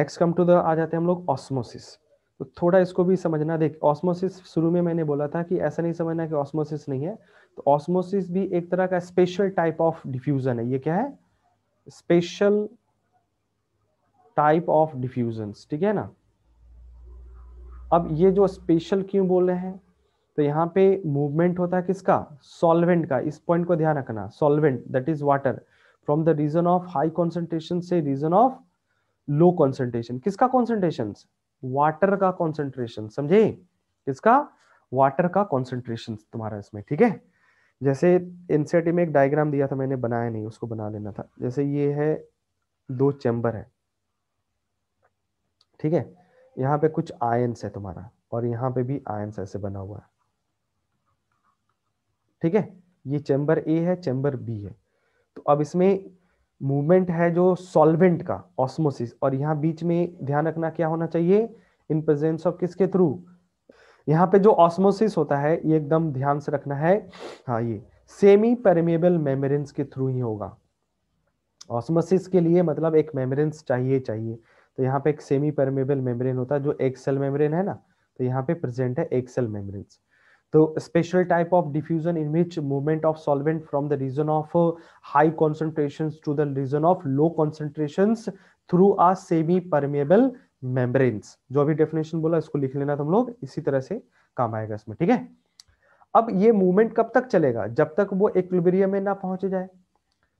next come to the आ जाते हैं हम लोग ऑस्मोसिस तो थोड़ा इसको भी समझना देख ऑस्मोसिस शुरू में मैंने बोला था कि ऐसा नहीं समझना कि ऑस्मोसिस नहीं है तो ऑस्मोसिस भी एक तरह का स्पेशल टाइप ऑफ डिफ्यूजन है ये क्या है स्पेशल टाइप ऑफ डिफ्यूजन ठीक है ना अब ये जो स्पेशल क्यों बोल रहे हैं तो यहाँ पे मूवमेंट होता है किसका सॉल्वेंट का इस पॉइंट को ध्यान रखना solvent that is water from the region of high concentration से रीजन ऑफ लो कॉन्सेंट्रेशन किसका कॉन्सेंट्रेशन वाटर का कॉन्सेंट्रेशन समझे किसका वाटर का कॉन्सेंट्रेशन तुम्हारा इसमें ठीक है जैसे एनसीआरटी e में एक डायग्राम दिया था मैंने बनाया नहीं उसको बना लेना था जैसे ये है दो चैम्बर है ठीक है यहाँ पे कुछ आयंस है तुम्हारा और यहाँ पे भी आयंस ऐसे बना हुआ है ठीक है ये चैम्बर ए है चैम्बर बी है तो अब इसमें मूवमेंट है जो सॉल्वेंट का ऑस्मोसिस और यहाँ बीच में ध्यान रखना क्या होना चाहिए इन प्रेजेंस ऑफ किसके थ्रू यहाँ पे जो ऑस्मोसिस होता है ये एकदम ध्यान से रखना है हाँ ये सेमी परमेबल मेमरेंस के थ्रू ही होगा ऑस्मोसिस के लिए मतलब एक मेमरेंस चाहिए चाहिए तो यहाँ पे एक सेमी परमेबल मेमरेन होता है जो एक्सेल मेमरेन है ना तो यहाँ पे प्रेजेंट है एक्सेल मेमरेंस the special type of diffusion in which movement of solvent from the region of uh, high concentrations to the region of low concentrations through a semi permeable membranes जो अभी डेफिनेशन बोला इसको लिख लेना तुम लोग इसी तरह से काम आएगा इसमें ठीक है अब ये मूवमेंट कब तक चलेगा जब तक वो इक्विलिब्रियम में ना पहुंच जाए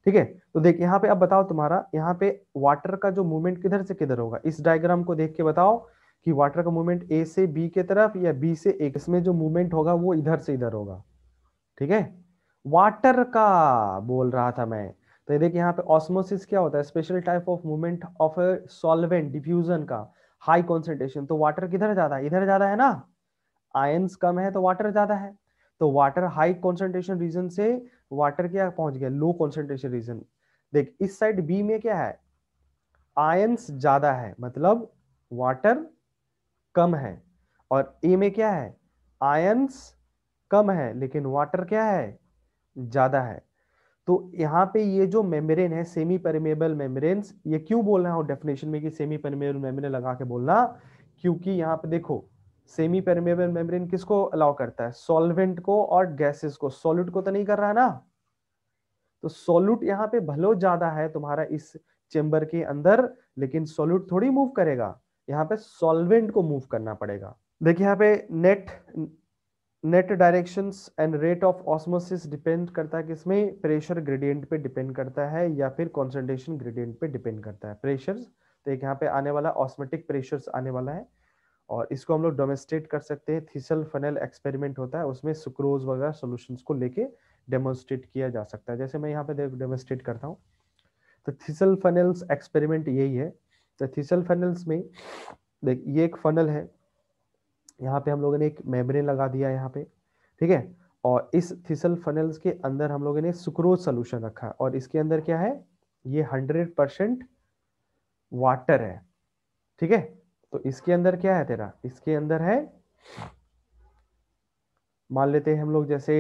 ठीक है तो देख यहाँ पे अब बताओ तुम्हारा यहाँ पे वाटर का जो मूवमेंट किधर से किधर होगा इस डायग्राम को देख के बताओ कि वाटर का मूवमेंट ए से बी के तरफ या बी से ए इसमें जो मूवमेंट होगा वो इधर से इधर होगा ठीक है वाटर का बोल रहा था मैं तो देखिए यहाँ पे ऑस्मोसिस क्या होता है special type of movement of a solvent diffusion का हाई कॉन्सेंट्रेशन तो वाटर किधर ज्यादा है इधर ज्यादा है ना आयंस कम है तो वाटर ज्यादा है तो वाटर हाई कॉन्सेंट्रेशन रीजन से वाटर क्या पहुंच गया लो कॉन्सेंट्रेशन रीजन देख इस साइड बी में क्या है आयंस ज्यादा है मतलब वाटर कम है और ए में क्या है आयंस कम है लेकिन वाटर क्या है ज़्यादा है तो यहाँ पे ये जो मेम्ब्रेन है सेमी परमेबल मेम्ब्रेन ये क्यों बोल रहा हूँ डेफिनेशन में कि सेमी परमेबल मेम्ब्रेन लगा के बोलना क्योंकि यहाँ पे देखो सेमी परमेबल मेम्ब्रेन किसको अलाउ करता है सॉल्वेंट को और गैसेस को सॉल्यूट को तो नहीं कर रहा ना तो सॉल्यूट यहाँ पे भलो ज्यादा है तुम्हारा इस चेम्बर के अंदर लेकिन सॉल्यूट थोड़ी मूव करेगा यहाँ पे सॉल्वेंट को मूव करना पड़ेगा देखिए यहाँ पे net net directions and rate of osmosis depend करता है किसमें प्रेशर ग्रेडियंट पे डिपेंड करता है या फिर कॉन्सेंट्रेशन ग्रेडियंट पे डिपेंड करता है प्रेशर तो एक यहाँ पे आने वाला ऑस्मेटिक प्रेशर आने वाला है और इसको हम लोग डोमेस्टेट कर सकते हैं थीसल फनल एक्सपेरिमेंट होता है उसमें सुक्रोज वगैरह सोल्यूशन को लेके डेमोस्ट्रेट किया जा सकता है जैसे मैं यहाँ पे डेमोस्ट्रेट करता हूँ तो थीसल फनल्स एक्सपेरिमेंट यही है तो थीसल फनल्स में देख ये एक फनल है यहाँ पे हम लोगों ने एक मेम्ब्रेन लगा दिया यहाँ पे ठीक है और इस थीसल फनल्स के अंदर हम लोगों ने सुक्रोज सोल्यूशन रखा और इसके अंदर क्या है ये हंड्रेड परसेंट वाटर है ठीक है तो इसके अंदर क्या है तेरा इसके अंदर है मान लेते हैं हम लोग जैसे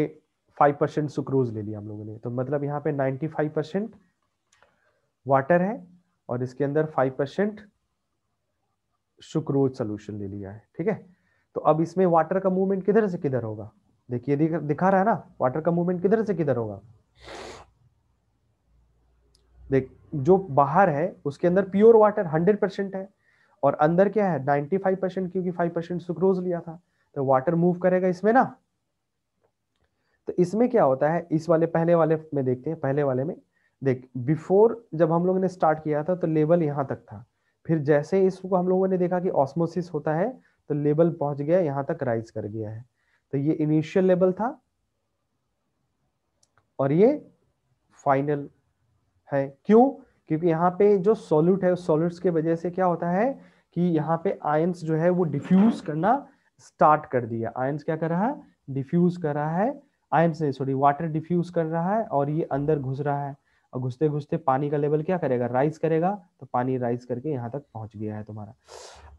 फाइव परसेंट सुक्रोज ले लिया हम लोगों ने तो मतलब यहाँ पे नाइन्टी फाइव परसेंट वाटर है और इसके अंदर फाइव परसेंट सुक्रोज सोल्यूशन ले लिया है ठीक है तो अब इसमें वाटर का मूवमेंट किधर से किधर होगा देखिए दिखा रहा है ना वाटर का मूवमेंट किधर से किधर होगा देख जो बाहर है उसके अंदर प्योर वाटर हंड्रेड परसेंट है और अंदर क्या है नाइनटी फाइव परसेंट क्योंकि फाइव परसेंट सुक्रोज लिया था तो वाटर मूव करेगा इसमें ना तो इसमें क्या होता है इस वाले पहले वाले में देखते हैं पहले वाले में देख बिफोर जब हम लोगों ने स्टार्ट किया था तो लेवल यहाँ तक था फिर जैसे इसको हम लोगों ने देखा कि ऑस्मोसिस होता है तो लेवल पहुंच गया यहाँ तक राइज कर गया है तो ये इनिशियल लेवल था और ये फाइनल है क्यों क्योंकि यहाँ पे जो सॉल्यूट है सॉल्यूट्स के वजह से क्या होता है कि यहाँ पे आयंस जो है वो डिफ्यूज करना स्टार्ट कर दिया आयंस क्या कर रहा है डिफ्यूज कर रहा है आयंस नहीं सॉरी वाटर डिफ्यूज कर रहा है और ये अंदर घुस रहा है और घुसते घुसते पानी का लेवल क्या करेगा राइज करेगा तो पानी राइज करके यहाँ तक पहुंच गया है तुम्हारा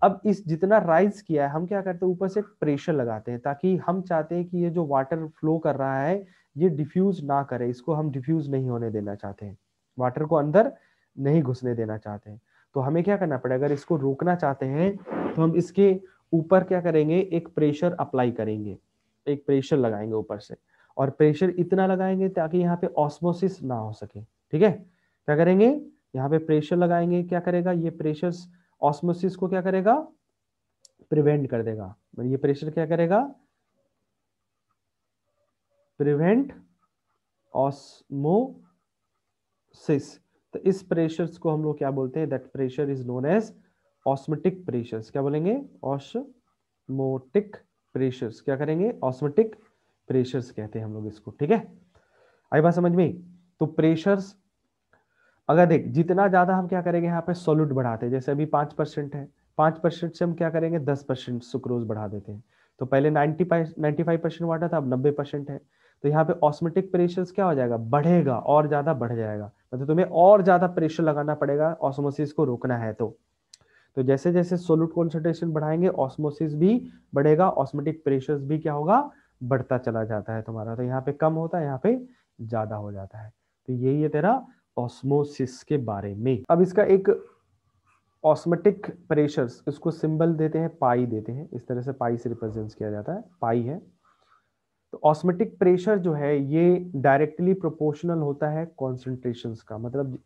अब इस जितना राइज किया है हम क्या करते हैं ऊपर से प्रेशर लगाते हैं ताकि हम चाहते हैं कि ये जो वाटर फ्लो कर रहा है ये डिफ्यूज ना करे इसको हम डिफ्यूज नहीं होने देना चाहते हैं वाटर को अंदर नहीं घुसने देना चाहते हैं तो हमें क्या करना पड़ेगा अगर इसको रोकना चाहते हैं तो हम इसके ऊपर क्या करेंगे एक प्रेशर अप्लाई करेंगे एक प्रेशर लगाएंगे ऊपर से और प्रेशर इतना लगाएंगे ताकि यहाँ पे ऑस्मोसिस ना हो सके ठीक है क्या करेंगे यहाँ पे प्रेशर लगाएंगे क्या करेगा ये प्रेशर ऑस्मोसिस को क्या करेगा प्रिवेंट कर देगा ये प्रेशर क्या करेगा प्रिवेंट ऑस्मोसिस तो इस प्रेशर को हम लोग क्या बोलते हैं that pressure is known as osmotic pressures क्या बोलेंगे ऑस्मोटिक प्रेशर्स क्या करेंगे ऑस्मेटिक प्रेशर्स कहते हैं हम लोग इसको ठीक है आई बात समझ में तो प्रेशर्स अगर देख जितना ज्यादा हम क्या करेंगे यहाँ पे सोल्यूट बढ़ाते हैं जैसे अभी पांच परसेंट है पांच परसेंट से हम क्या करेंगे दस परसेंट सुक्रोज बढ़ा देते हैं तो पहले ninety five ninety five percent water था अब नब्बे परसेंट है तो यहाँ पे ऑस्मेटिक प्रेशर क्या हो जाएगा बढ़ेगा और ज्यादा बढ़ जाएगा मतलब तुम्हें और ज्यादा प्रेशर लगाना पड़ेगा ऑस्मोसिस को रोकना है तो तो जैसे जैसे सोलूट कॉन्सेंट्रेशन बढ़ाएंगे ऑस्मोसिस भी बढ़ेगा ऑस्मेटिक प्रेशर भी क्या होगा बढ़ता चला जाता है तुम्हारा तो यहाँ पे कम होता है यहाँ पे ज्यादा हो जाता है तो यही है तेरा ऑस्मोसिस के बारे में अब इसका एक ऑस्मेटिक प्रेशर इसको सिंबल देते हैं पाई देते हैं इस तरह से पाई से रिप्रेजेंट किया जाता है पाई है तो ऑस्मेटिक प्रेशर जो है ये डायरेक्टली प्रोपोर्शनल होता है कॉन्सेंट्रेशन का मतलब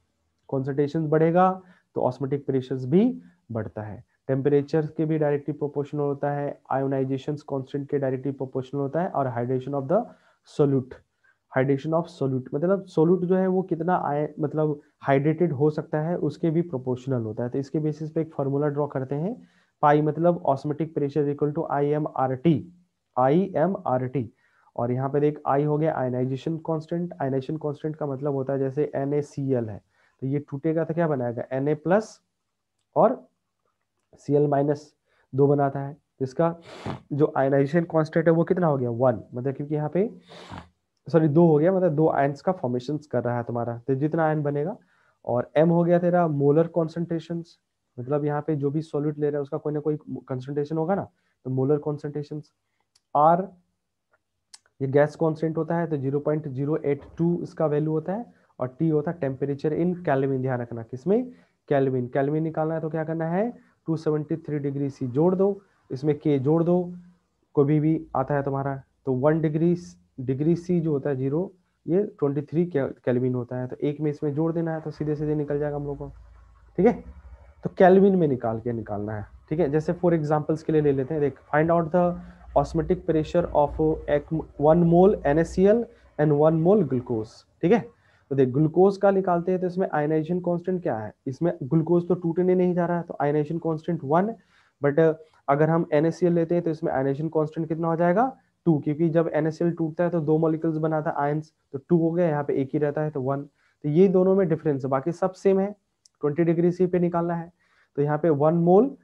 कॉन्सेंट्रेशन बढ़ेगा तो ऑस्मेटिक प्रेशर भी बढ़ता है टेम्परेचर के भी डायरेक्टली प्रोपोर्शनल होता है आयोनाइजेशन कॉन्स्टेंट के डायरेक्टली प्रोपोर्शनल होता है और hydration of the solute hydration of solute मतलब सोल्यूट जो है वो कितना आय मतलब हाइड्रेटेड हो सकता है उसके भी प्रोपोर्शनल होता है तो इसके बेसिस पे एक फॉर्मूला ड्रॉ करते हैं पाई मतलब osmotic pressure equal to I M R T I M R T और यहाँ पे देख आई हो गया आयनाइजेशन कांस्टेंट आयनाइजेशन कांस्टेंट का मतलब होता है जैसे एन है तो ये टूटेगा तो क्या बनाएगा एन प्लस और सी एल माइनस दो बनाता है इसका जो आयनाइजेशन कॉन्स्टेंट है वो कितना हो गया वन मतलब क्योंकि यहाँ पे सॉरी दो हो गया मतलब दो आयंस का फॉर्मेशन कर रहा है तुम्हारा तो जितना आयन बनेगा और एम हो गया तेरा मोलर कॉन्सेंट्रेशन मतलब यहाँ पे जो भी सोल्यूट ले रहा है उसका कोई ना कोई कंसेंट्रेशन होगा ना तो मोलर कॉन्सेंट्रेशन आर ये गैस कॉन्सेंट होता है तो zero zero point eight two इसका वैल्यू होता है और टी होता है टेम्परेचर इन कैलविन ध्यान रखना किसमें कैलविन कैलविन निकालना है तो क्या करना है two seventy three degree C जोड़ दो इसमें के जोड़ दो भी, भी आता है तुम्हारा तो वन डिग्री डिग्री सी जो होता है जीरो ये ट्वेंटी थ्री कैलविन होता है तो एक में इसमें जोड़ देना है तो सीधे सीधे निकल जाएगा हम लोग को ठीक है तो कैलविन में निकाल के निकालना है ठीक है जैसे फॉर एग्जाम्पल्स के लिए ले लेते हैं देख find out the osmotic pressure of one mole N and one mole glucose ठीक है तो देख ग्लूकोज का निकालते हैं तो इसमें आयनाइजेशन कॉन्स्टेंट क्या है इसमें ग्लूकोज तो टूटने नहीं जा रहा है तो आयनाइजेशन कॉन्स्टेंट वन बट अगर हम एन लेते हैं तो इसमें आयनाइजेशन कॉन्स्टेंट कितना हो जाएगा टू क्योंकि जब एन टूटता है तो दो मोलिकल्स बनाता है आयंस तो टू हो गया यहाँ पे एक ही रहता है तो वन तो ये दोनों में डिफरेंस है बाकी सब सेम है ट्वेंटी डिग्री सी पे निकालना है तो यहाँ पे वन मोल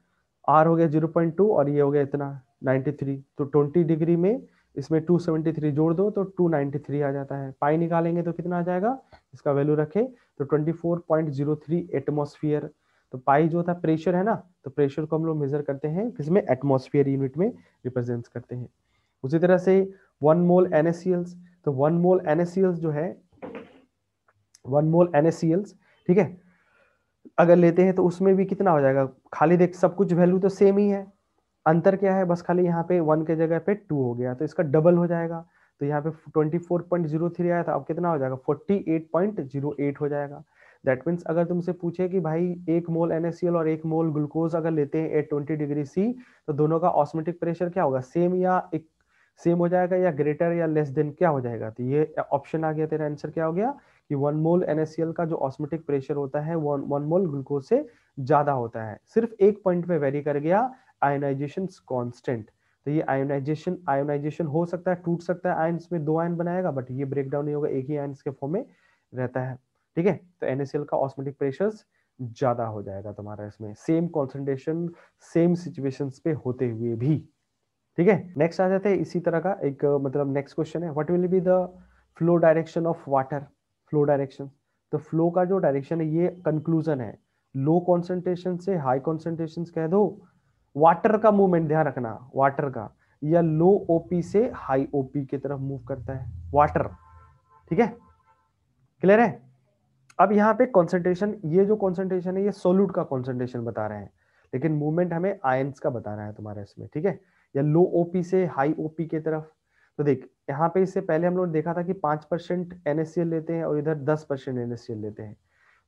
आर हो गया जीरो पॉइंट टू और ये हो गया इतना नाइन्टी थ्री तो ट्वेंटी डिग्री में इसमें टू सेवेंटी थ्री जोड़ दो तो टू नाइन्टी थ्री आ जाता है पाई निकालेंगे तो कितना आ जाएगा इसका वैल्यू रखें तो twenty four point zero three atmosphere तो पाई जो था प्रेशर है ना तो प्रेशर को हम लोग मेजर करते हैं किसमें एटमोसफियर यूनिट में रिप्रेजेंट करते हैं उसी तरह से वन मोल एन तो वन मोल एन जो है वन मोल एन ठीक है अगर लेते हैं तो उसमें भी कितना हो जाएगा खाली देख सब कुछ वैल्यू तो सेम ही है अंतर क्या है बस खाली यहाँ पे वन के जगह पे टू हो गया तो इसका डबल हो जाएगा तो यहाँ पे twenty four point zero three आया था अब कितना हो जाएगा forty eight point zero eight हो जाएगा दैट मीन्स अगर तुमसे पूछे कि भाई एक मोल एन और एक मोल ग्लूकोज अगर लेते हैं एट ट्वेंटी डिग्री सी तो दोनों का ऑस्मेटिक प्रेशर क्या होगा सेम या एक सेम हो जाएगा या ग्रेटर या लेस देन क्या हो जाएगा तो ये ऑप्शन आ गया तेरा आंसर क्या हो गया कि वन मोल एनएससीएल का जो ऑस्मेटिक प्रेशर होता है वन वन मोल ग्लूकोज से ज्यादा होता है सिर्फ एक पॉइंट में वेरी कर गया आयोनाइजेशन कॉन्स्टेंट तो ये आयोनाइजेशन आयोनाइजेशन हो सकता है टूट सकता है आयन में दो आयन बनाएगा बट ये ब्रेक डाउन नहीं होगा एक ही आयन के फॉर्म में रहता है ठीक है तो एनएसएल का ऑस्मेटिक प्रेशर ज्यादा हो जाएगा तुम्हारा इसमें सेम कॉन्सेंट्रेशन सेम सिचुएशंस पे होते हुए भी ठीक है नेक्स्ट आ जाते हैं इसी तरह का एक मतलब नेक्स्ट क्वेश्चन है what will be the flow direction of water flow direction तो फ्लो का जो डायरेक्शन है ये कंक्लूजन है लो कॉन्सेंट्रेशन से हाई कॉन्सेंट्रेशन कह दो वाटर का मूवमेंट ध्यान रखना वाटर का या लो ओपी से हाई ओपी की तरफ मूव करता है वाटर ठीक है क्लियर है अब यहाँ पे कॉन्सेंट्रेशन ये जो कॉन्सेंट्रेशन है ये सोल्यूट का कॉन्सेंट्रेशन बता रहे हैं लेकिन मूवमेंट हमें आयंस का बता रहा है तुम्हारे इसमें ठीक है या लो ओपी से हाई ओपी के तरफ तो देख यहाँ पे इससे पहले हम लोग देखा था कि पांच परसेंट एन लेते हैं और इधर दस परसेंट एन लेते हैं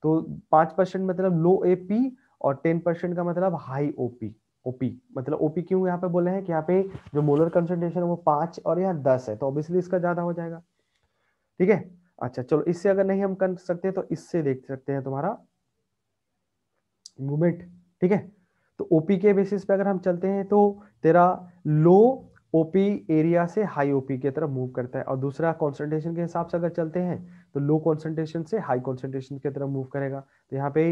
तो पांच परसेंट मतलब लो एपी और टेन परसेंट का मतलब हाई ओपी ओपी मतलब ओपी क्यों यहाँ पे बोले हैं कि यहाँ पे जो मोलर कंसेंट्रेशन है वो पांच और यहाँ दस है तो ऑब्वियसली इसका ज़्यादा हो जाएगा ठीक है अच्छा चलो इससे अगर नहीं हम कर सकते तो इससे देख सकते हैं तुम्हारा मूवमेंट ठीक है तो ओपी के बेसिस पे अगर हम चलते हैं तो तेरा लो ओपी एरिया से हाई ओपी की तरफ मूव करता है और दूसरा कॉन्सेंट्रेशन के हिसाब से अगर चलते हैं तो लो कॉन्सेंट्रेशन से हाई कॉन्सेंट्रेशन की तरफ मूव करेगा तो यहाँ पे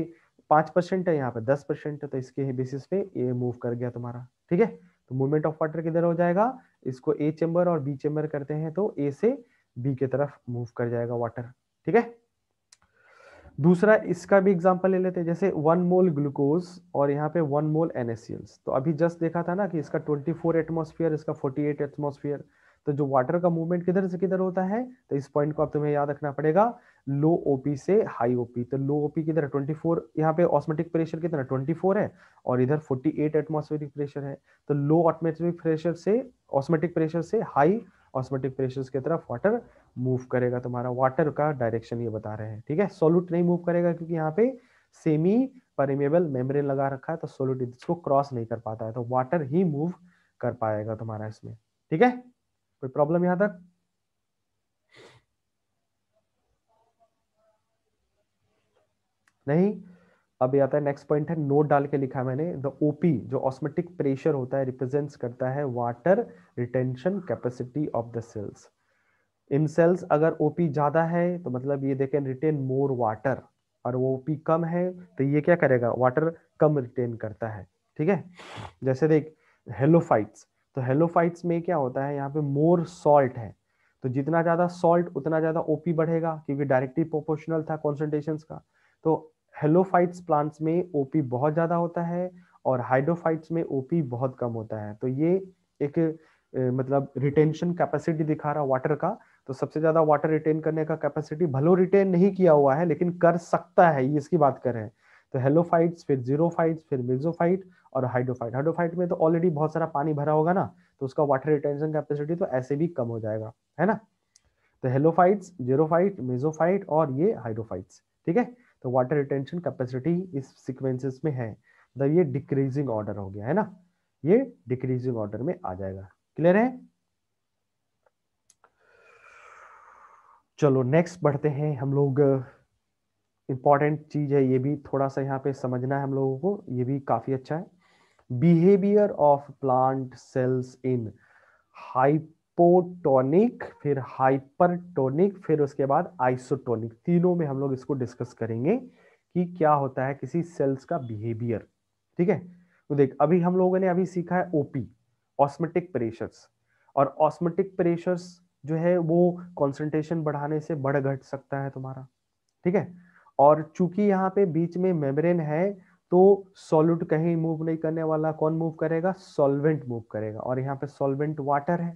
पाँच परसेंट है यहाँ पे दस परसेंट है तो इसके बेसिस पे ये मूव कर गया तुम्हारा ठीक है तो मूवमेंट ऑफ वाटर किधर हो जाएगा इसको ए चेम्बर और बी चेंबर करते हैं तो ए से बी की तरफ मूव कर जाएगा वाटर ठीक है दूसरा इसका भी एग्जाम्पल ले लेते हैं जैसे वन मोल ग्लूकोज और यहाँ पे वन मोल एन तो अभी जस्ट देखा था ना कि इसका 24 फोर एटमोसफियर इसका 48 एट एटमोसफियर तो जो वाटर का मूवमेंट किधर से किधर होता है तो इस पॉइंट को आप तुम्हें याद रखना पड़ेगा लो ओपी से हाई ओपी तो लो ओपी किधर है ट्वेंटी फोर यहाँ पे ऑस्मेटिक प्रेशर कितना ट्वेंटी फोर है और इधर फोर्टी एट एटमोसफेरिक प्रेशर है तो लो ऑटमेटिक प्रेशर से ऑस्मेटिक प्रेशर से हाई ऑस्मेटिक प्रेशर की तरफ वाटर मूव करेगा तुम्हारा वाटर का डायरेक्शन ये बता रहे हैं ठीक है सोल्यूट नहीं मूव करेगा क्योंकि यहाँ पे सेमी परिमेबल मेम्ब्रेन लगा रखा है तो सोल्यूट इसको क्रॉस नहीं कर पाता है तो वाटर ही मूव कर पाएगा तुम्हारा इसमें ठीक है कोई प्रॉब्लम यहां तक नहीं अब आता है नेक्स्ट पॉइंट है नोट डाल के लिखा मैंने द ओपी जो ऑस्मेटिक प्रेशर होता है रिप्रेजेंट करता है water retention capacity of the cells in cells अगर ओपी ज्यादा है तो मतलब ये देखें रिटेन मोर वाटर और वो ओपी कम है तो ये क्या करेगा वाटर कम रिटेन करता है ठीक है जैसे देख हेलोफाइट्स तो हेलोफाइट्स में क्या होता है यहाँ पे मोर सॉल्ट है तो जितना ज्यादा सॉल्ट उतना ज्यादा ओपी बढ़ेगा क्योंकि डायरेक्टली प्रोपोर्शनल था कॉन्सेंट्रेशन का तो हेलोफाइट्स प्लांट्स में ओपी बहुत ज़्यादा होता है और हाइड्रोफाइट्स में ओपी बहुत कम होता है तो ये एक मतलब रिटेंशन कैपेसिटी दिखा रहा वाटर का तो सबसे ज़्यादा वाटर रिटेन करने का कैपेसिटी भलो रिटेन नहीं किया हुआ है लेकिन कर सकता है ये इसकी बात करें तो हेलोफाइट्स फिर जीरोफाइट्स फिर मिर्जोफाइट और हाइड्रोफाइट हाइड्रोफाइट में तो ऑलरेडी बहुत सारा पानी भरा होगा ना तो उसका वाटर रिटेंशन कैपेसिटी तो ऐसे भी कम हो जाएगा है ना तो हेलोफाइट्स जीरोफाइट मिजोफाइट और ये हाइड्रोफाइट्स ठीक है तो वाटर रिटेंशन कैपेसिटी इस सिक्वेंसेस में है मतलब ये डिक्रीजिंग ऑर्डर हो गया है ना ये डिक्रीजिंग ऑर्डर में आ जाएगा क्लियर है चलो नेक्स्ट बढ़ते हैं हम लोग इंपॉर्टेंट चीज़ है ये भी थोड़ा सा यहाँ पे समझना है हम लोगों को ये भी काफ़ी अच्छा है behaviour of plant cells in high hypotonic फिर हाइपरटोनिक फिर उसके बाद आइसोटोनिक तीनों में हम लोग इसको डिस्कस करेंगे कि क्या होता है किसी सेल्स का बिहेवियर ठीक है तो देख अभी हम लोगों ने अभी सीखा है ओपी ऑस्मेटिक प्रेशर्स और ऑस्मेटिक प्रेशर्स जो है वो कॉन्सेंट्रेशन बढ़ाने से बढ़ घट सकता है तुम्हारा ठीक है और चूंकि यहाँ पे बीच में मेम्ब्रेन है तो सॉल्यूट कहीं मूव नहीं करने वाला कौन मूव करेगा सॉल्वेंट मूव करेगा और यहाँ पे सॉल्वेंट वाटर है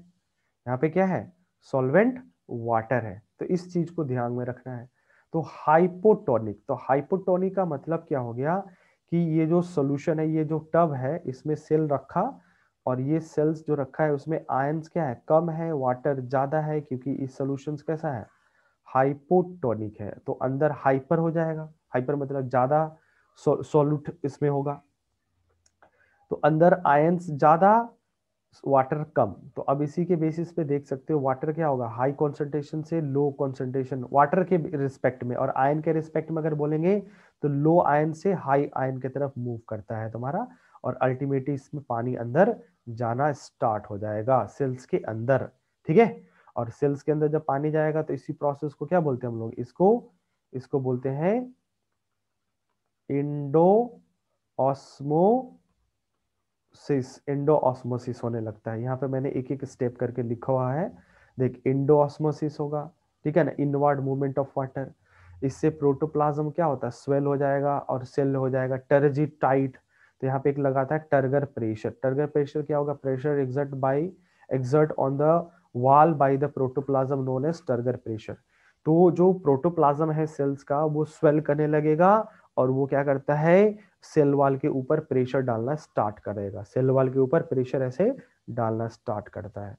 यहाँ पे क्या है सॉल्वेंट वाटर है तो इस चीज को ध्यान में रखना है तो हाइपोटोनिक तो हाइपोटोनिक का मतलब क्या हो गया कि ये जो सोल्यूशन है ये जो टब है इसमें सेल रखा और ये सेल्स जो रखा है उसमें आयंस क्या है कम है वाटर ज्यादा है क्योंकि इस सोल्यूशन कैसा है हाइपोटोनिक है तो अंदर हाइपर हो जाएगा हाइपर मतलब ज्यादा सोल्यूट इसमें होगा तो अंदर आयंस ज्यादा वाटर कम तो अब इसी के बेसिस पे देख सकते हो वाटर क्या होगा हाई कॉन्सेंट्रेशन से लो कॉन्सेंट्रेशन वाटर के रिस्पेक्ट में और आयन के रिस्पेक्ट में अगर बोलेंगे तो लो आयन से हाई आयन की तरफ मूव करता है तुम्हारा और अल्टीमेटली इसमें पानी अंदर जाना स्टार्ट हो जाएगा सेल्स के अंदर ठीक है और सेल्स के अंदर जब पानी जाएगा तो इसी प्रोसेस को क्या बोलते हैं हम लोग इसको इसको बोलते हैं endo osmo osmosis endo osmosis होने लगता है यहाँ पे मैंने एक एक स्टेप करके लिखा हुआ है देख इंडो ऑस्मोसिस होगा ठीक है ना इनवर्ड मूवमेंट ऑफ वाटर इससे प्रोटोप्लाज्म क्या होता है स्वेल हो जाएगा और सेल हो जाएगा टर्जी टाइट तो यहाँ पे एक लगाता है टर्गर प्रेशर टर्गर प्रेशर क्या होगा pressure exert by exert on the wall by the protoplasm known as turgor pressure तो जो प्रोटोप्लाज्म है सेल्स का वो स्वेल करने लगेगा और वो क्या करता है सेल वाल के ऊपर प्रेशर डालना स्टार्ट करेगा सेल वाल के ऊपर प्रेशर ऐसे डालना स्टार्ट करता है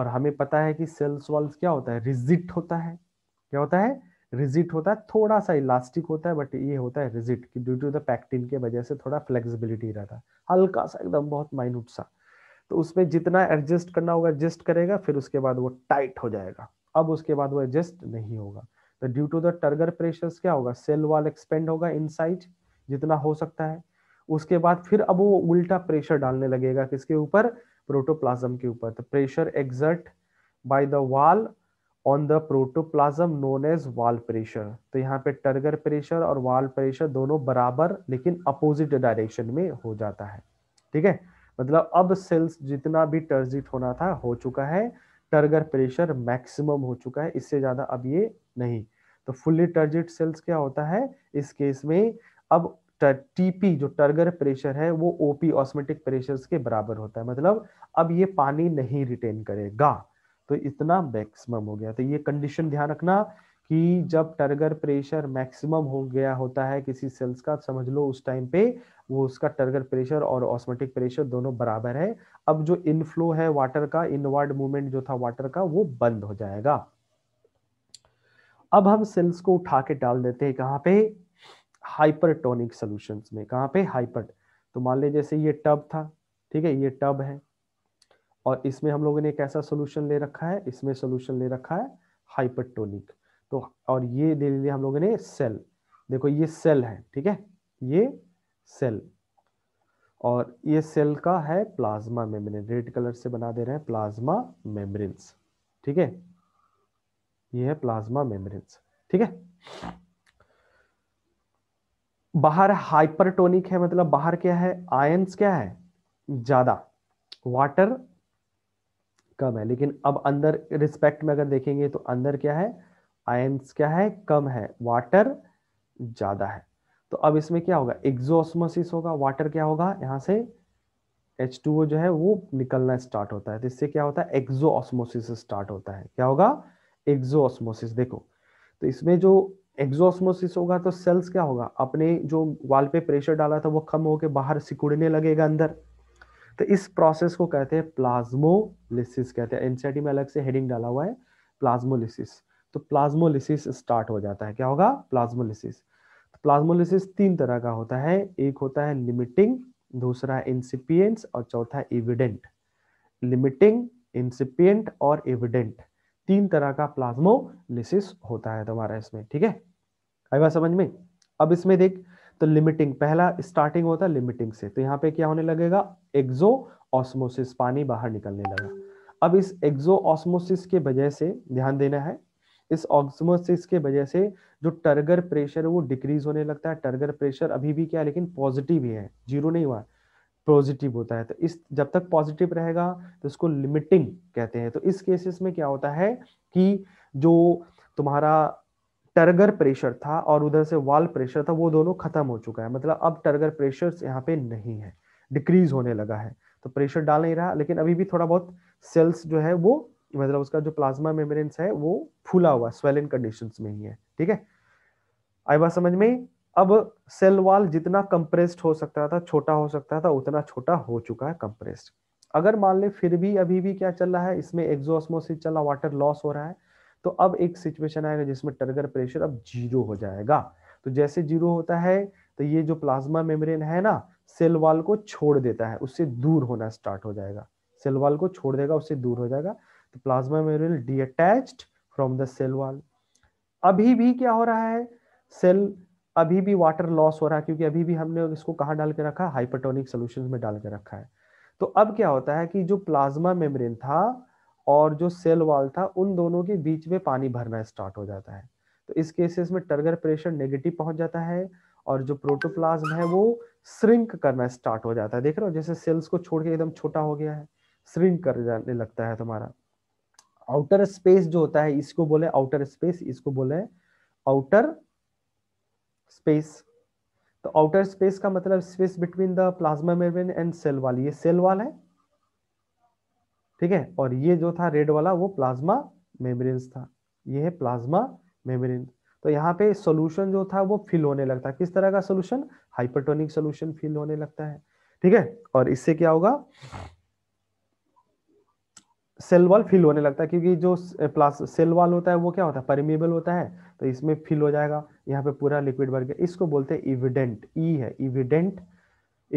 और हमें पता है कि सेल्स वॉल्स क्या होता है रिजिट होता है क्या होता है रिजिट होता है थोड़ा सा इलास्टिक होता है बट ये होता है रिजिट कि ड्यू टू द पैक्टिन के वजह से थोड़ा फ्लेक्सिबिलिटी रहता है हल्का सा एकदम बहुत माइन्यूट सा तो उसमें जितना एडजस्ट करना होगा एडजस्ट करेगा फिर उसके बाद वो टाइट हो जाएगा अब उसके बाद वो एडजस्ट नहीं होगा तो due to the turgor pressure क्या होगा सेल वॉल एक्सपेंड होगा इन साइज जितना हो सकता है उसके बाद फिर अब वो उल्टा प्रेशर डालने लगेगा किसके ऊपर प्रोटोप्लाज्म के ऊपर तो pressure exert by the wall on the protoplasm known as wall pressure तो यहाँ पे टर्गर प्रेशर और वाल प्रेशर दोनों बराबर लेकिन अपोजिट डायरेक्शन में हो जाता है ठीक है मतलब अब सेल्स जितना भी टर्जिट होना था हो चुका है टर्गर प्रेशर मैक्सिमम हो चुका है इससे ज्यादा अब ये नहीं तो फुल्ली टर्जिट सेल्स क्या होता है इस केस में अब टीपी जो टर्गर प्रेशर है वो ओपी ऑस्मेटिक प्रेशर के बराबर होता है मतलब अब ये पानी नहीं रिटेन करेगा तो इतना मैक्सिमम हो गया तो ये कंडीशन ध्यान रखना कि जब टर्गर प्रेशर मैक्सिमम हो गया होता है किसी सेल्स का समझ लो उस टाइम पे वो उसका टर्गर प्रेशर और ऑस्मेटिक प्रेशर दोनों बराबर है अब जो इनफ्लो है वाटर का इनवर्ड मूवमेंट जो था वाटर का वो बंद हो जाएगा अब हम सेल्स को उठा के डाल देते हैं कहाँ पे हाइपरटोनिक सॉल्यूशंस में कहाँ पे हाइपर तो मान लीजिए जैसे ये टब था ठीक है ये टब है और इसमें हम लोगों ने एक ऐसा सोल्यूशन ले रखा है इसमें सोल्यूशन ले रखा है हाइपरटोनिक तो और ये ले लिया हम लोगों ने सेल देखो ये सेल है ठीक है ये सेल और ये सेल का है प्लाज्मा मेम्ब्रेन रेड कलर से बना दे रहे हैं प्लाज्मा मेम्ब्रेन्स ठीक है ये है प्लाज्मा मेम्ब्रेन्स ठीक है बाहर हाइपरटोनिक है मतलब बाहर क्या है आयंस क्या है ज्यादा वाटर कम है लेकिन अब अंदर रिस्पेक्ट में अगर देखेंगे तो अंदर क्या है आयंस क्या है कम है वाटर ज्यादा है तो अब इसमें क्या होगा एग्जोस्मोसिस होगा वाटर क्या होगा यहां से एच टू जो है वो निकलना स्टार्ट होता है तो इससे क्या होता है एक्जो ऑस्मोसिस स्टार्ट होता है क्या होगा एक्जो ऑस्मोसिस देखो तो इसमें जो एग्जोसमोसिस होगा तो सेल्स क्या होगा अपने जो वाल पे प्रेशर डाला था वो कम होकर बाहर सिकुड़ने लगेगा अंदर तो इस प्रोसेस को कहते हैं प्लाज्मोलिसिस कहते हैं एनसीआरटी में अलग से हेडिंग डाला हुआ है प्लाज्मोलिसिस तो प्लाज्मोलिसिस स्टार्ट हो जाता है क्या होगा प्लाज्मोलिसिस तो प्लाज्मोलिसिस तीन तरह का होता है एक होता है लिमिटिंग दूसरा है इंसिपियंट और चौथा है एविडेंट लिमिटिंग इंसिपियंट और एविडेंट तीन तरह का प्लाज्मोलिसिस होता है तुम्हारा इसमें ठीक है आई बात समझ में अब इसमें देख तो लिमिटिंग पहला स्टार्टिंग होता है लिमिटिंग से तो यहाँ पे क्या होने लगेगा एक्जो ऑस्मोसिस पानी बाहर निकलने लगा अब इस एक्जो ऑस्मोसिस के वजह से ध्यान देना है इस ऑक्समोसिस के वजह से जो टर्गर प्रेशर है वो डिक्रीज होने लगता है टर्गर प्रेशर अभी भी क्या है लेकिन पॉजिटिव ही है जीरो नहीं हुआ पॉजिटिव होता है तो इस जब तक पॉजिटिव रहेगा तो इसको लिमिटिंग कहते हैं तो इस केसेस में क्या होता है कि जो तुम्हारा टर्गर प्रेशर था और उधर से वाल प्रेशर था वो दोनों खत्म हो चुका है मतलब अब टर्गर प्रेशर यहाँ पे नहीं है डिक्रीज होने लगा है तो प्रेशर डाल नहीं रहा लेकिन अभी भी थोड़ा बहुत सेल्स जो है वो मतलब उसका जो प्लाज्मा मेम्ब्रेन है वो फूला हुआ स्वेलिन कंडीशन में ही है ठीक है आई बात समझ में अब सेल वाल जितना कंप्रेस्ड हो सकता था छोटा हो सकता था उतना छोटा हो चुका है कंप्रेस्ड अगर मान ले फिर भी अभी भी क्या चल रहा है इसमें चल रहा वाटर लॉस हो रहा है तो अब एक सिचुएशन आएगा जिसमें टर्गर प्रेशर अब जीरो हो जाएगा तो जैसे जीरो होता है तो ये जो प्लाज्मा मेम्ब्रेन है ना सेल वाल को छोड़ देता है उससे दूर होना स्टार्ट हो जाएगा सेल वाल को छोड़ देगा उससे दूर हो जाएगा तो plasma membrane detached from the cell wall अभी भी क्या हो रहा है सेल अभी भी वाटर लॉस हो रहा है क्योंकि अभी भी हमने इसको कहाँ डाल के रखा है हाइपरटोनिक सोल्यूशन में डाल के रखा है तो अब क्या होता है कि जो प्लाज्मा मेम्ब्रेन था और जो सेल वॉल था उन दोनों के बीच में पानी भरना स्टार्ट हो जाता है तो इस केसेस में टर्गर प्रेशर नेगेटिव पहुंच जाता है और जो प्रोटोप्लाज्म है वो श्रिंक करना स्टार्ट हो जाता है देख रहे हो जैसे सेल्स को छोड़ के एकदम छोटा हो गया है श्रिंक कर जाने लगता है तुम्हारा आउटर स्पेस जो होता है इसको बोले आउटर स्पेस इसको बोले आउटर स्पेस तो आउटर स्पेस का मतलब space between the plasma membrane and cell wall ये सेल वाल है ठीक है और ये जो था रेड वाला वो प्लाज्मा मेम्ब्रेन्स था ये है प्लाज्मा मेम्ब्रेन तो यहाँ पे सोल्यूशन जो था वो फिल होने लगता है किस तरह का सोल्यूशन हाइपरटोनिक सोल्यूशन फिल होने लगता है ठीक है और इससे क्या होगा सेल वॉल फिल होने लगता है क्योंकि जो प्लास सेल वॉल होता है वो क्या होता है परमिबल होता है तो इसमें फिल हो जाएगा यहाँ पे पूरा लिक्विड भर गया इसको बोलते हैं इविडेंट ई e है इविडेंट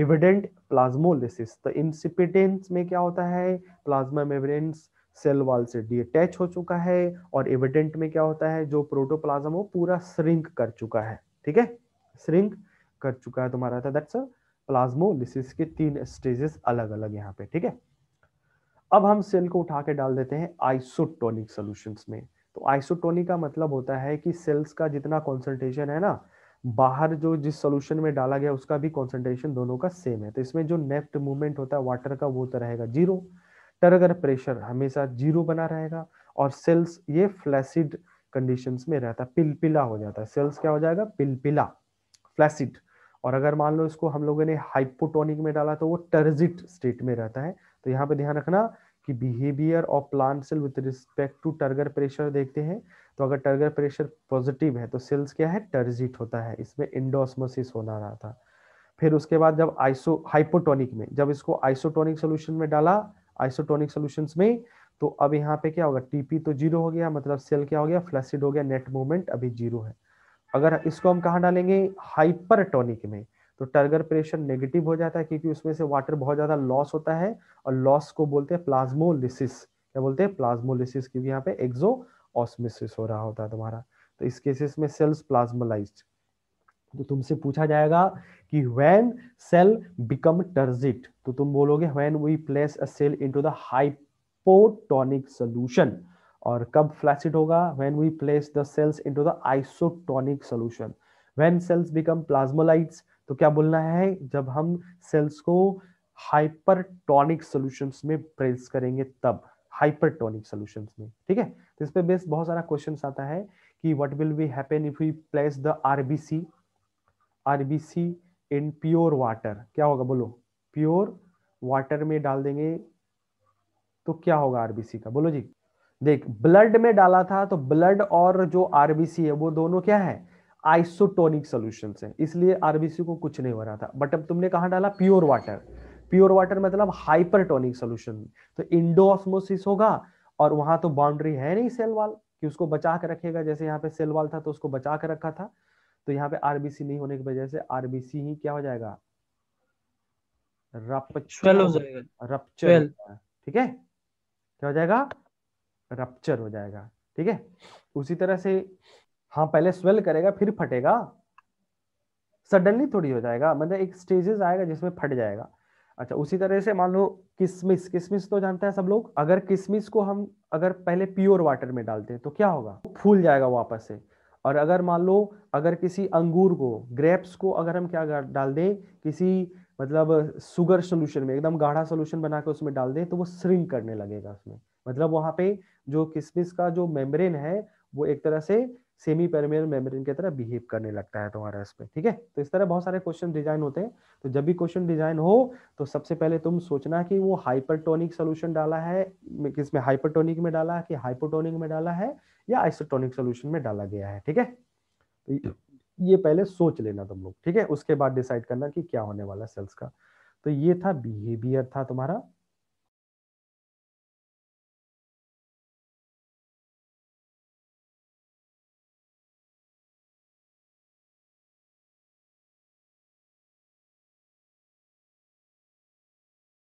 इविडेंट प्लाज्मोलिसिस तो इंसिपिडेंस में क्या होता है प्लाज्मा मेम्ब्रेन्स सेल वॉल से डिटैच हो चुका है और इविडेंट में क्या होता है जो प्रोटोप्लाज्म वो पूरा श्रिंक कर चुका है ठीक है श्रिंक कर चुका है तुम्हारा था दैट्स प्लाज्मोलिसिस के तीन स्टेजेस अलग अलग यहाँ पे ठीक है अब हम सेल को उठा के डाल देते हैं आइसोटोनिक सोल्यूशन में तो आइसोटोनी का मतलब होता है कि सेल्स का जितना कॉन्सेंट्रेशन है ना बाहर जो जिस सोल्यूशन में डाला गया उसका भी कॉन्सेंट्रेशन दोनों का सेम है तो इसमें जो नेफ्ट मूवमेंट होता है वाटर का वो तो रहेगा जीरो टर्गर प्रेशर हमेशा जीरो बना रहेगा और सेल्स ये फ्लैसिड कंडीशंस में रहता है पिलपिला हो जाता है सेल्स क्या हो जाएगा पिलपिला फ्लैसिड और अगर मान लो इसको हम लोगों ने हाइपोटोनिक में डाला तो वो टर्जिट स्टेट में रहता है तो यहाँ पे ध्यान रखना कि behaviour of plant cell with respect to turgor pressure देखते हैं तो अगर टर्गर प्रेशर पॉजिटिव है तो सेल्स क्या है टर्जिट होता है इसमें इंडोसमोसिस होना रहा था फिर उसके बाद जब आइसो हाइपोटोनिक में जब इसको आइसोटोनिक सोल्यूशन में डाला आइसोटोनिक सोल्यूशन में तो अब यहाँ पे क्या होगा टीपी तो जीरो हो गया मतलब सेल क्या हो गया फ्लैसिड हो गया नेट मूवमेंट अभी जीरो है अगर इसको हम कहाँ डालेंगे हाइपरटोनिक में तो टर्गर प्रेशर नेगेटिव हो जाता है क्योंकि उसमें से वाटर बहुत ज़्यादा लॉस होता है और लॉस को बोलते हैं प्लाज्मोलिसिस क्या बोलते हैं प्लाज्मोलिसिस क्योंकि यहाँ पे एक्जो ऑस्मिसिस हो रहा होता है तुम्हारा तो इस केसेस में सेल्स प्लाज्मोलाइज तो तुमसे पूछा जाएगा कि व्हेन सेल बिकम टर्जिट तो तुम बोलोगे when we place a cell into the hypotonic solution और कब फ्लैसिड होगा when we place the cells into the isotonic solution when cells become plasmolytes तो क्या बोलना है जब हम सेल्स को हाइपरटोनिक सॉल्यूशंस में प्रेस करेंगे तब हाइपरटोनिक सॉल्यूशंस में ठीक है तो इस पे बेस्ड बहुत सारा क्वेश्चन आता है कि what will be happen if we place the RBC RBC in pure water क्या होगा बोलो प्योर वाटर में डाल देंगे तो क्या होगा आरबीसी का बोलो जी देख ब्लड में डाला था तो ब्लड और जो आरबीसी है वो दोनों क्या है आइसोटोनिक सोल्यूशन है इसलिए आरबीसी को कुछ नहीं हो रहा था बट अब तुमने कहा डाला प्योर वाटर प्योर वाटर मतलब हाइपरटोनिक सोल्यूशन तो इंडोऑस्मोसिस होगा और वहां तो बाउंड्री है नहीं सेल वाल कि उसको बचा के रखेगा जैसे यहाँ पे सेल वाल था तो उसको बचा के रखा था तो यहाँ पे आरबीसी नहीं होने की वजह से आरबीसी ही क्या हो जाएगा हो जाएगा रपच्चर ठीक है क्या हो जाएगा रपच्चर हो जाएगा ठीक है उसी तरह से हाँ पहले स्वेल करेगा फिर फटेगा सडनली थोड़ी हो जाएगा मतलब एक स्टेजेस आएगा जिसमें फट जाएगा अच्छा उसी तरह से मान लो किसमिस किसमिस तो जानते हैं सब लोग अगर किसमिस को हम अगर पहले प्योर वाटर में डालते हैं तो क्या होगा फूल जाएगा वापस से और अगर मान लो अगर किसी अंगूर को ग्रेप्स को अगर हम क्या डाल दें किसी मतलब सुगर सोल्यूशन में एकदम गाढ़ा सोल्यूशन बना के उसमें डाल दें तो वो श्रिंक करने लगेगा उसमें मतलब वहाँ पे जो किसमिस का जो मेम्ब्रेन है वो एक तरह से सेमी पेरमियर मेम्ब्रेन की तरह बिहेव करने लगता है तुम्हारा इस पर ठीक है तो इस तरह बहुत सारे क्वेश्चन डिजाइन होते हैं तो जब भी क्वेश्चन डिजाइन हो तो सबसे पहले तुम सोचना कि वो हाइपरटोनिक सोल्यूशन डाला है किसमें हाइपरटोनिक में डाला है कि हाइपोटोनिक में डाला है या आइसोटोनिक सोल्यूशन में डाला गया है ठीक है तो ये पहले सोच लेना तुम लोग ठीक है उसके बाद डिसाइड करना कि क्या होने वाला सेल्स का तो ये था बिहेवियर था तुम्हारा